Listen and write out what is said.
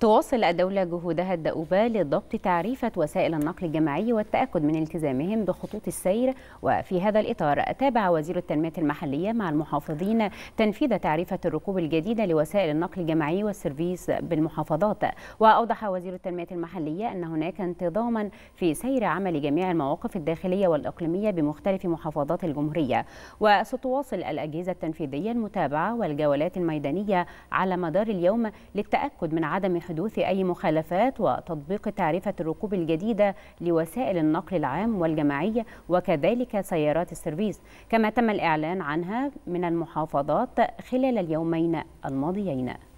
تواصل الدولة جهودها الدؤوبة لضبط تعريفة وسائل النقل الجماعي والتأكد من التزامهم بخطوط السير وفي هذا الإطار تابع وزير التنمية المحلية مع المحافظين تنفيذ تعريفة الركوب الجديدة لوسائل النقل الجماعي والسيرفيس بالمحافظات وأوضح وزير التنمية المحلية أن هناك انتظاما في سير عمل جميع المواقف الداخلية والإقليمية بمختلف محافظات الجمهورية وستواصل الأجهزة التنفيذية المتابعة والجولات الميدانية على مدار اليوم للتأكد من عدم حدوث أي مخالفات وتطبيق تعرفة الركوب الجديدة لوسائل النقل العام والجماعية وكذلك سيارات السيرفيس كما تم الإعلان عنها من المحافظات خلال اليومين الماضيين